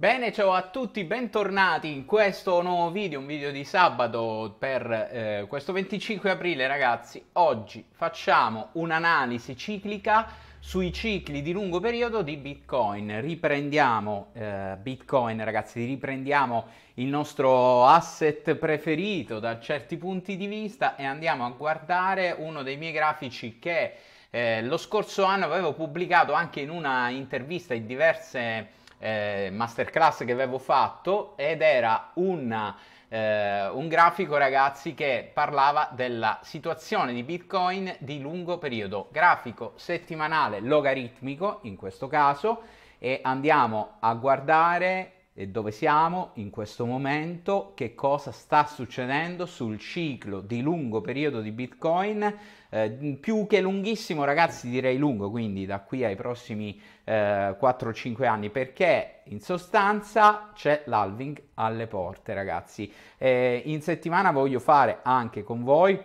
Bene, ciao a tutti, bentornati in questo nuovo video, un video di sabato per eh, questo 25 aprile ragazzi. Oggi facciamo un'analisi ciclica sui cicli di lungo periodo di Bitcoin. Riprendiamo eh, Bitcoin ragazzi, riprendiamo il nostro asset preferito da certi punti di vista e andiamo a guardare uno dei miei grafici che eh, lo scorso anno avevo pubblicato anche in una intervista in diverse eh, masterclass che avevo fatto ed era una, eh, un grafico ragazzi che parlava della situazione di Bitcoin di lungo periodo, grafico settimanale logaritmico in questo caso e andiamo a guardare e dove siamo in questo momento, che cosa sta succedendo sul ciclo di lungo periodo di Bitcoin. Eh, più che lunghissimo, ragazzi, direi lungo, quindi da qui ai prossimi eh, 4-5 anni, perché in sostanza c'è l'alving alle porte, ragazzi. Eh, in settimana voglio fare anche con voi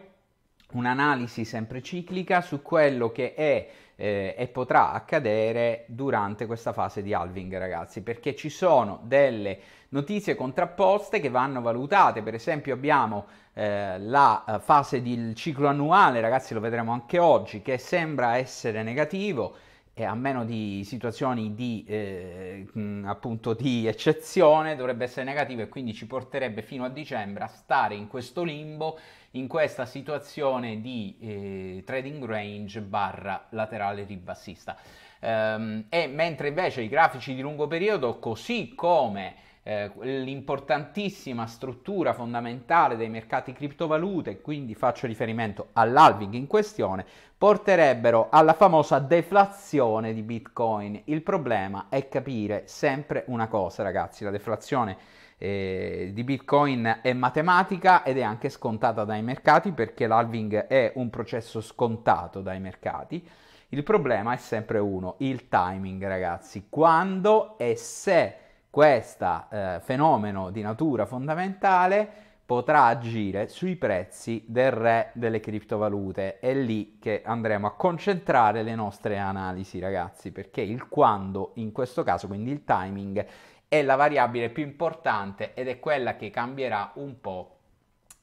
un'analisi sempre ciclica su quello che è eh, e potrà accadere durante questa fase di halving ragazzi perché ci sono delle notizie contrapposte che vanno valutate per esempio abbiamo eh, la eh, fase del ciclo annuale ragazzi lo vedremo anche oggi che sembra essere negativo e a meno di situazioni di, eh, mm, appunto di eccezione dovrebbe essere negativo e quindi ci porterebbe fino a dicembre a stare in questo limbo, in questa situazione di eh, trading range barra laterale ribassista. Ehm, e mentre invece i grafici di lungo periodo, così come eh, l'importantissima struttura fondamentale dei mercati criptovalute, quindi faccio riferimento all'halving in questione, porterebbero alla famosa deflazione di Bitcoin. Il problema è capire sempre una cosa, ragazzi, la deflazione eh, di Bitcoin è matematica ed è anche scontata dai mercati perché l'halving è un processo scontato dai mercati. Il problema è sempre uno, il timing, ragazzi, quando e se questo eh, fenomeno di natura fondamentale potrà agire sui prezzi del re delle criptovalute. È lì che andremo a concentrare le nostre analisi, ragazzi, perché il quando in questo caso, quindi il timing, è la variabile più importante ed è quella che cambierà un po'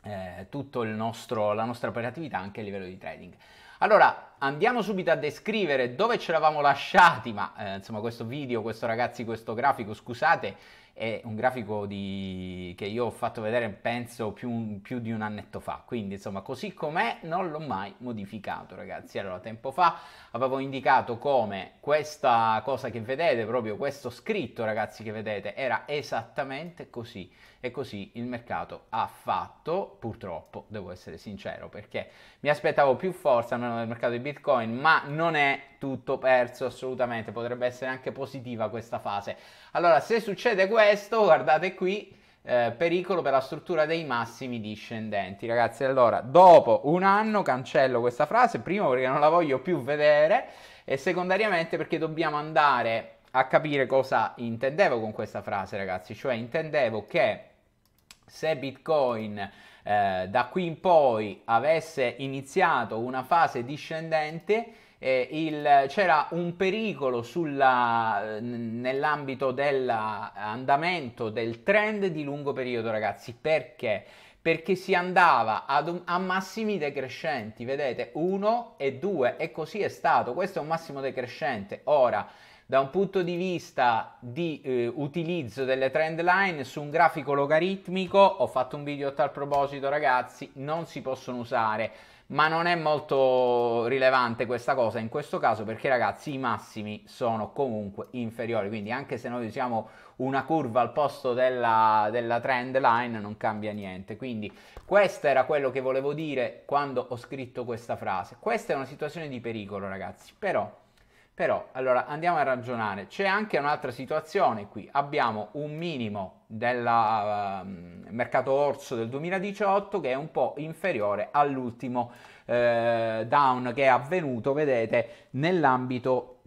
eh, tutta la nostra operatività anche a livello di trading. Allora, andiamo subito a descrivere dove ce l'avamo lasciati, ma eh, insomma questo video, questo ragazzi, questo grafico, scusate, è un grafico di... che io ho fatto vedere penso più, più, di un annetto fa, quindi insomma così com'è non l'ho mai modificato ragazzi. Allora tempo fa avevo indicato come questa cosa che vedete, proprio questo scritto ragazzi che vedete, era esattamente così e così il mercato ha fatto, purtroppo devo essere sincero, perché mi aspettavo più forza almeno nel mercato di Bitcoin, ma non è tutto perso assolutamente, potrebbe essere anche positiva questa fase. Allora, se succede questo, guardate qui, eh, pericolo per la struttura dei massimi discendenti. Ragazzi, allora, dopo un anno cancello questa frase, primo perché non la voglio più vedere e secondariamente perché dobbiamo andare a capire cosa intendevo con questa frase, ragazzi, cioè intendevo che se Bitcoin eh, da qui in poi avesse iniziato una fase discendente, eh, il, c'era un pericolo sulla, nell'ambito dell'andamento del trend di lungo periodo, ragazzi. Perché? Perché si andava un, a massimi decrescenti, vedete, 1 e 2 e così è stato. Questo è un massimo decrescente. Ora, da un punto di vista di eh, utilizzo delle trend line su un grafico logaritmico, ho fatto un video a tal proposito ragazzi, non si possono usare, ma non è molto rilevante questa cosa in questo caso perché ragazzi i massimi sono comunque inferiori, quindi anche se noi usiamo una curva al posto della, della trend line non cambia niente, quindi questo era quello che volevo dire quando ho scritto questa frase, questa è una situazione di pericolo ragazzi, però però, allora, andiamo a ragionare. C'è anche un'altra situazione qui. Abbiamo un minimo del uh, ehm, mercato orso del 2018 che è un po' inferiore all'ultimo uh, down che è avvenuto, vedete, nell'ambito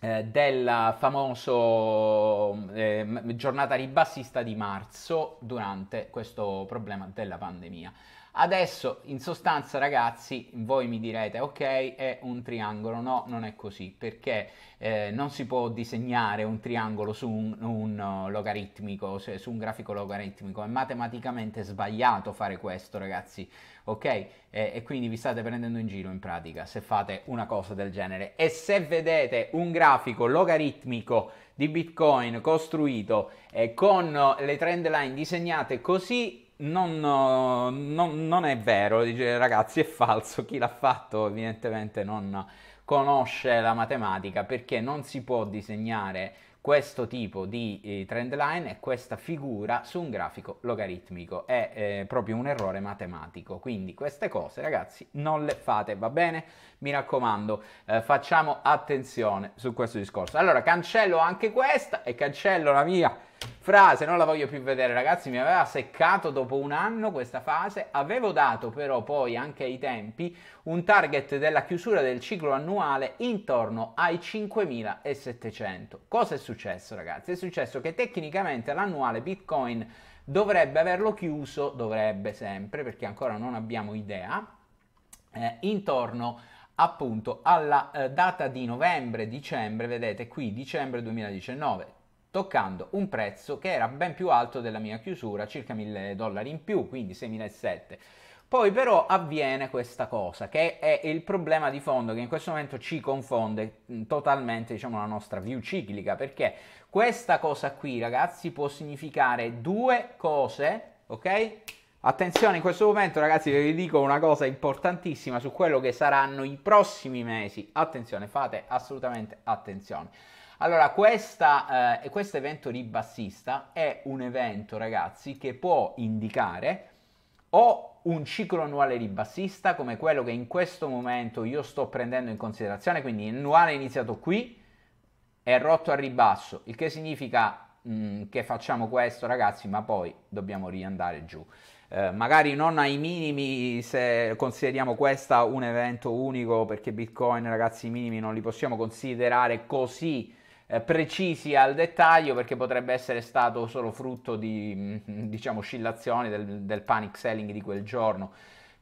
eh, del famoso eh, giornata ribassista di marzo durante questo problema della pandemia. Adesso in sostanza ragazzi voi mi direte ok è un triangolo, no non è così perché eh, non si può disegnare un triangolo su un, un uh, logaritmico, su un grafico logaritmico, è matematicamente sbagliato fare questo ragazzi, ok? E, e quindi vi state prendendo in giro in pratica se fate una cosa del genere e se vedete un grafico logaritmico di Bitcoin costruito eh, con le trend line disegnate così non, eh, non, non, è vero, dice ragazzi è falso, chi l'ha fatto evidentemente non conosce la matematica perché non si può disegnare questo tipo di eh, trend line e questa figura su un grafico logaritmico, è eh, proprio un errore matematico, quindi queste cose ragazzi non le fate, va bene? Mi raccomando, eh, facciamo attenzione su questo discorso. Allora cancello anche questa e cancello la mia Frase, non la voglio più vedere ragazzi, mi aveva seccato dopo un anno questa fase, avevo dato però poi anche ai tempi un target della chiusura del ciclo annuale intorno ai 5700. Cosa è successo ragazzi? È successo che tecnicamente l'annuale Bitcoin dovrebbe averlo chiuso, dovrebbe sempre, perché ancora non abbiamo idea, eh, intorno appunto alla eh, data di novembre-dicembre, vedete qui dicembre 2019, toccando un prezzo che era ben più alto della mia chiusura, circa 1000 dollari in più, quindi 6.700. Poi però avviene questa cosa, che è il problema di fondo che in questo momento ci confonde mm, totalmente diciamo, la nostra view ciclica, perché questa cosa qui, ragazzi, può significare due cose, ok? Attenzione, in questo momento, ragazzi, vi dico una cosa importantissima su quello che saranno i prossimi mesi. Attenzione, fate assolutamente attenzione allora, questa, eh, questo evento ribassista è un evento, ragazzi, che può indicare o un ciclo annuale ribassista come quello che in questo momento io sto prendendo in considerazione, quindi annuale è iniziato qui, è rotto al ribasso, il che significa mh, mm, che facciamo questo ragazzi, ma poi dobbiamo riandare giù. Eh, magari non ai minimi se consideriamo questa un evento unico perché Bitcoin ragazzi i minimi non li possiamo considerare così eh, precisi al dettaglio perché potrebbe essere stato solo frutto di mm, diciamo oscillazioni del, del panic selling di quel giorno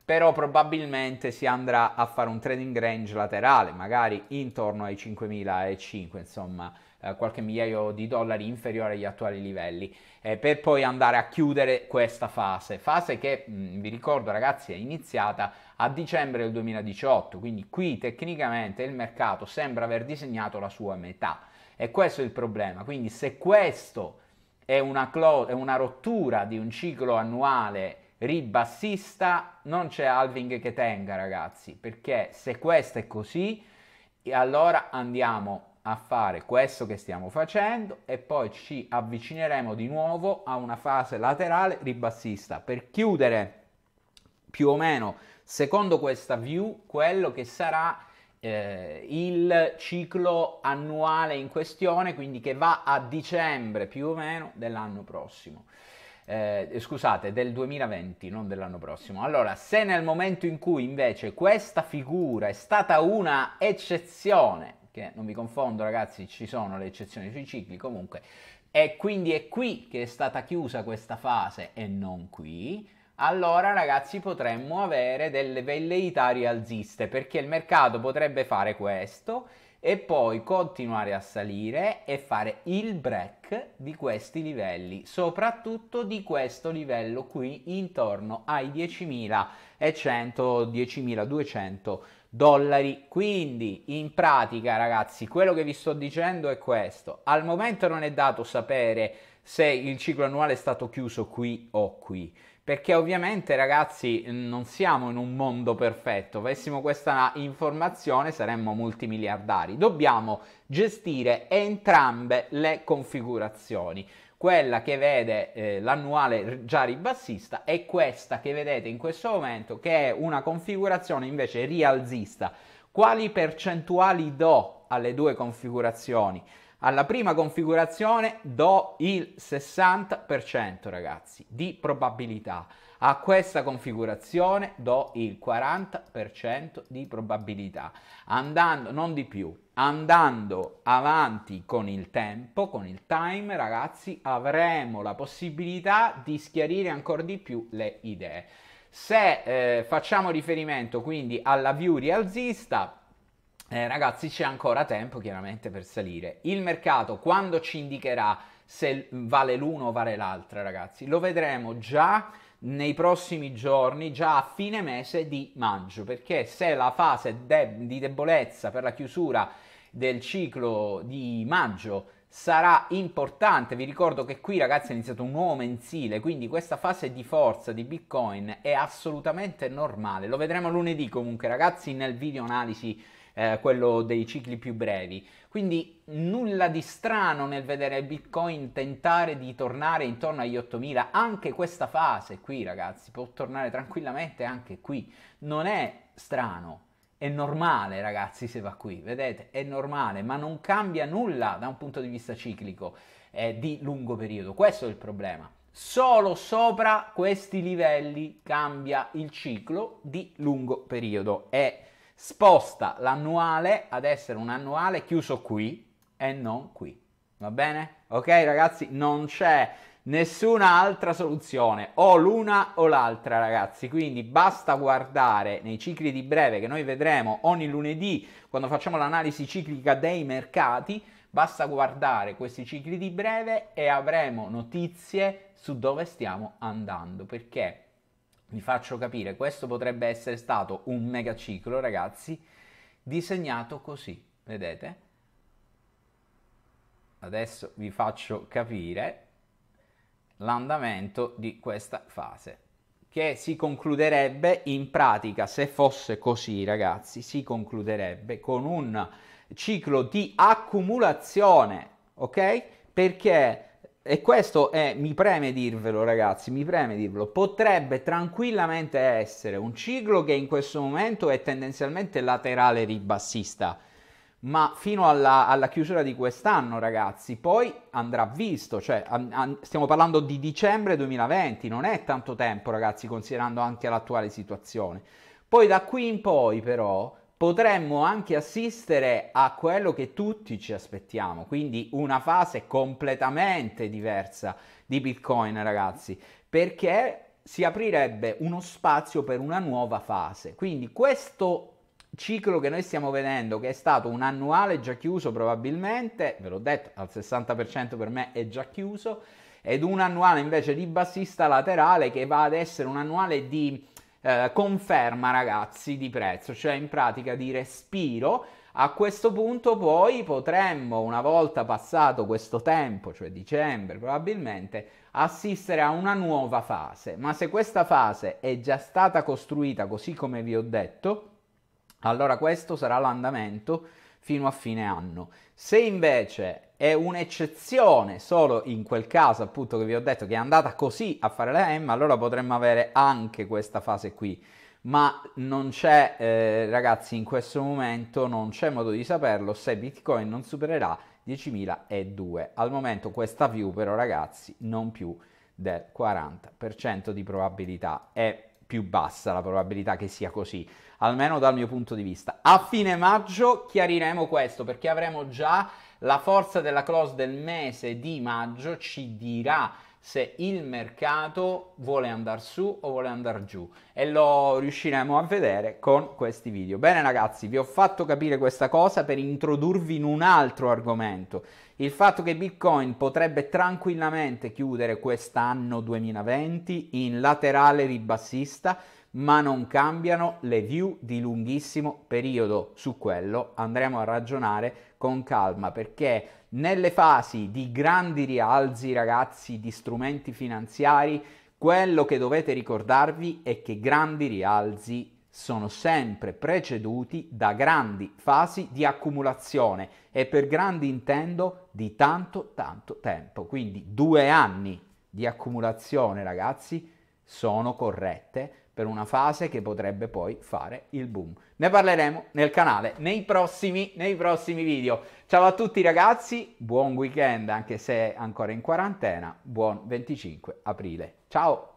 però probabilmente si andrà a fare un trading range laterale magari intorno ai 5.005 insomma eh, qualche migliaio di dollari inferiore agli attuali livelli eh, per poi andare a chiudere questa fase fase che mh, mm, vi ricordo ragazzi è iniziata a dicembre del 2018 quindi qui tecnicamente il mercato sembra aver disegnato la sua metà e questo è il problema. Quindi se questo è una, clo- è una rottura di un ciclo annuale ribassista, non c'è halving che tenga ragazzi, perché se questo è così, allora andiamo a fare questo che stiamo facendo e poi ci avvicineremo di nuovo a una fase laterale ribassista per chiudere più o meno secondo questa view quello che sarà eh, il ciclo annuale in questione, quindi che va a dicembre più o meno dell'anno prossimo. Eh, eh scusate, del 2020, non dell'anno prossimo. Allora, se nel momento in cui invece questa figura è stata una eccezione, che non vi confondo ragazzi, ci sono le eccezioni sui cicli comunque, e quindi è qui che è stata chiusa questa fase e non qui, allora ragazzi potremmo avere delle velleità rialziste perché il mercato potrebbe fare questo e poi continuare a salire e fare il break di questi livelli, soprattutto di questo livello qui intorno ai 10.100, 10.200 dollari. Quindi in pratica ragazzi quello che vi sto dicendo è questo, al momento non è dato sapere se il ciclo annuale è stato chiuso qui o qui perché ovviamente ragazzi non siamo in un mondo perfetto, avessimo questa informazione saremmo multimiliardari, dobbiamo gestire entrambe le configurazioni, quella che vede eh, l'annuale già ribassista e questa che vedete in questo momento che è una configurazione invece rialzista. Quali percentuali do alle due configurazioni? alla prima configurazione do il 60% ragazzi di probabilità, a questa configurazione do il 40% di probabilità, andando, non di più, andando avanti con il tempo, con il time ragazzi avremo la possibilità di schiarire ancora di più le idee. Se eh, facciamo riferimento quindi alla view rialzista, eh, ragazzi, c'è ancora tempo chiaramente per salire. Il mercato quando ci indicherà se vale l'uno o vale l'altra, ragazzi, lo vedremo già nei prossimi giorni, già a fine mese di maggio, perché se la fase de- di debolezza per la chiusura del ciclo di maggio sarà importante, vi ricordo che qui ragazzi è iniziato un nuovo mensile, quindi questa fase di forza di Bitcoin è assolutamente normale. Lo vedremo lunedì comunque, ragazzi, nel video analisi eh, quello dei cicli più brevi. Quindi nulla di strano nel vedere Bitcoin tentare di tornare intorno agli 8000, anche questa fase qui ragazzi può tornare tranquillamente anche qui, non è strano. È normale ragazzi se va qui, vedete? È normale, ma non cambia nulla da un punto di vista ciclico eh, di lungo periodo. Questo è il problema solo sopra questi livelli cambia il ciclo di lungo periodo e sposta l'annuale ad essere un annuale chiuso qui e non qui. Va bene? Ok ragazzi, non c'è nessuna altra soluzione, o l'una o l'altra ragazzi, quindi basta guardare nei cicli di breve che noi vedremo ogni lunedì quando facciamo l'analisi ciclica dei mercati, basta guardare questi cicli di breve e avremo notizie su dove stiamo andando, perché vi faccio capire, questo potrebbe essere stato un megaciclo, ragazzi, disegnato così, vedete? Adesso vi faccio capire l'andamento di questa fase che si concluderebbe in pratica, se fosse così ragazzi, si concluderebbe con un ciclo di accumulazione, ok? Perché e questo è, mi preme dirvelo ragazzi, mi preme dirvelo, potrebbe tranquillamente essere un ciclo che in questo momento è tendenzialmente laterale ribassista, ma fino alla, alla chiusura di quest'anno ragazzi, poi andrà visto, cioè an, an, stiamo parlando di dicembre 2020, non è tanto tempo ragazzi considerando anche l'attuale situazione. Poi da qui in poi però potremmo anche assistere a quello che tutti ci aspettiamo, quindi una fase completamente diversa di Bitcoin, ragazzi, perché si aprirebbe uno spazio per una nuova fase. Quindi questo ciclo che noi stiamo vedendo, che è stato un annuale già chiuso probabilmente, ve l'ho detto, al 60% per me è già chiuso, ed un annuale invece di bassista laterale che va ad essere un annuale di eh, conferma ragazzi di prezzo, cioè in pratica di respiro. A questo punto poi potremmo, una volta passato questo tempo, cioè dicembre probabilmente, assistere a una nuova fase. Ma se questa fase è già stata costruita così come vi ho detto, allora questo sarà l'andamento fino a fine anno. Se invece è un'eccezione solo in quel caso appunto che vi ho detto che è andata così a fare la M, allora potremmo avere anche questa fase qui. Ma non c'è, eh, ragazzi, in questo momento non c'è modo di saperlo se Bitcoin non supererà 10.002. Al momento questa view però, ragazzi, non più del 40% di probabilità. È più bassa la probabilità che sia così, almeno dal mio punto di vista. A fine maggio chiariremo questo perché avremo già la forza della close del mese di maggio ci dirà se il mercato vuole andare su o vuole andare giù e lo riusciremo a vedere con questi video. Bene ragazzi, vi ho fatto capire questa cosa per introdurvi in un altro argomento. Il fatto che Bitcoin potrebbe tranquillamente chiudere quest'anno 2020 in laterale ribassista, ma non cambiano le view di lunghissimo periodo. Su quello andremo a ragionare con calma perché nelle fasi di grandi rialzi, ragazzi, di strumenti finanziari, quello che dovete ricordarvi è che grandi rialzi sono sempre preceduti da grandi fasi di accumulazione e per grandi intendo di tanto tanto tempo. Quindi due anni di accumulazione, ragazzi, sono corrette per una fase che potrebbe poi fare il boom. Ne parleremo nel canale nei prossimi, nei prossimi video. Ciao a tutti ragazzi, buon weekend anche se ancora in quarantena, buon 25 aprile. Ciao!